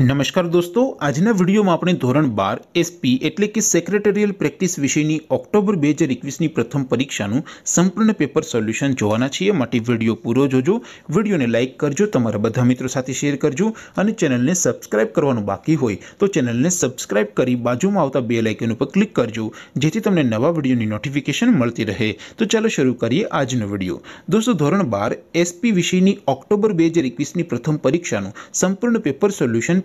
नमस्कार दोस्तों आज ना वीडियो में आपण धोरण 12 एसपी એટલે કે সেক্রেટરિયલ પ્રેક્ટિસ વિષયની ઓક્ટોબર 2021 ની પ્રથમ પરીક્ષાનું સંપૂર્ણ પેપર સોલ્યુશન જોવાના છે એ માટે વિડિયો પૂરો જોજો વિડિયોને લાઈક કરજો તમારા બધા મિત્રો સાથે શેર કરજો અને ચેનલને સબ્સ્ક્રાઇબ કરવાનું બાકી હોય તો ચેનલને સબ્સ્ક્રાઇબ કરી बाजूમાં આવતા બેલ આઇકન ઉપર ક્લિક કરજો જેથી તમને નવા વિડિયોની નોટિફિકેશન મળતી રહે તો ચાલો શરૂ કરીએ આજનો વિડિયો દોસ્તો ધોરણ 12 एसपी વિષયની ઓક્ટોબર 2021 ની પ્રથમ પરીક્ષાનું સંપૂર્ણ પેપર સોલ્યુશન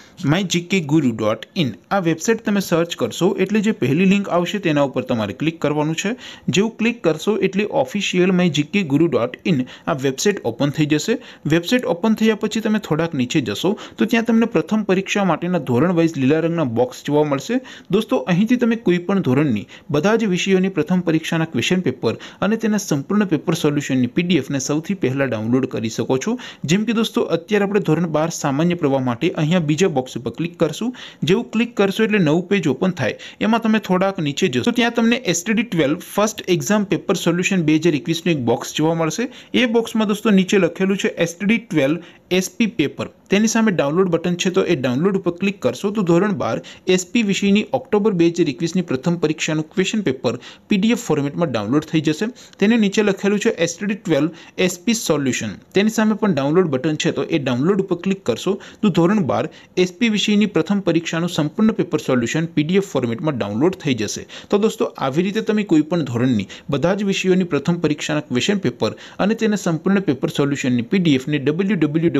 mygkguru.in આ વેબસાઈટ તમે સર્ચ કરશો એટલે જે પહેલી લિંક આવશે તેના ઉપર તમારે ક્લિક કરવાનું છે જેવું ક્લિક કરશો એટલે ઓફિશિયલ mygkguru.in આ વેબસાઈટ ઓપન થઈ જશે વેબસાઈટ ઓપન થયા પછી તમે થોડાક નીચે જશો તો ત્યાં તમને પ્રથમ પરીક્ષા માટેના ધોરણ વાઈઝ લીલા રંગના બોક્સ જોવા મળશે દોસ્તો અહીંથી તમે કોઈપણ ધોરણની બધા જ વિષયોની પ્રથમ પરીક્ષાના ક્વેશ્ચન પેપર અને તેના સંપૂર્ણ પેપર સોલ્યુશનની પીડીએફ ને સૌથી પહેલા ડાઉનલોડ કરી શકો છો જેમ કે દોસ્તો અત્યારે આપણે ધોરણ 12 સામાન્ય પ્રવાહ માટે અહીંયા બીજા બોક્સ બોક્સ ઉપર ક્લિક કરશું જેવું ક્લિક કરશો એટલે નવું પેજ ઓપન થાય એમાં તમે થોડાક નીચે જશો ત્યાં તમને STD twelve first exam paper solution બે હજાર એકવીસનું એક બોક્સ જોવા મળશે એ બોક્સમાં દોસ્તો નીચે લખેલું છે એસટીડી ટ્વેલ્વ SP पेपर તેની સામે ડાઉનલોડ બટન છે તો એ ડાઉનલોડ ઉપર ક્લિક કરશો તો ધોરણ 12 SP વિષયની ઓક્ટોબર 2 જે રિક્વેસ્ટની પ્રથમ પરીક્ષાનું ક્વેશ્ચન પેપર PDF ફોર્મેટમાં ડાઉનલોડ થઈ જશે તેની નીચે લખેલું છે STD 12 SP સોલ્યુશન તેની સામે પણ ડાઉનલોડ બટન છે તો એ ડાઉનલોડ ઉપર ક્લિક કરશો તો ધોરણ 12 SP વિષયની પ્રથમ પરીક્ષાનું સંપૂર્ણ પેપર સોલ્યુશન PDF ફોર્મેટમાં ડાઉનલોડ થઈ જશે તો દોસ્તો આવી રીતે તમે કોઈપણ ધોરણની બધા જ વિષયોની પ્રથમ પરીક્ષાના ક્વેશ્ચન પેપર અને તેના સંપૂર્ણ પેપર સોલ્યુશનની PDF ને www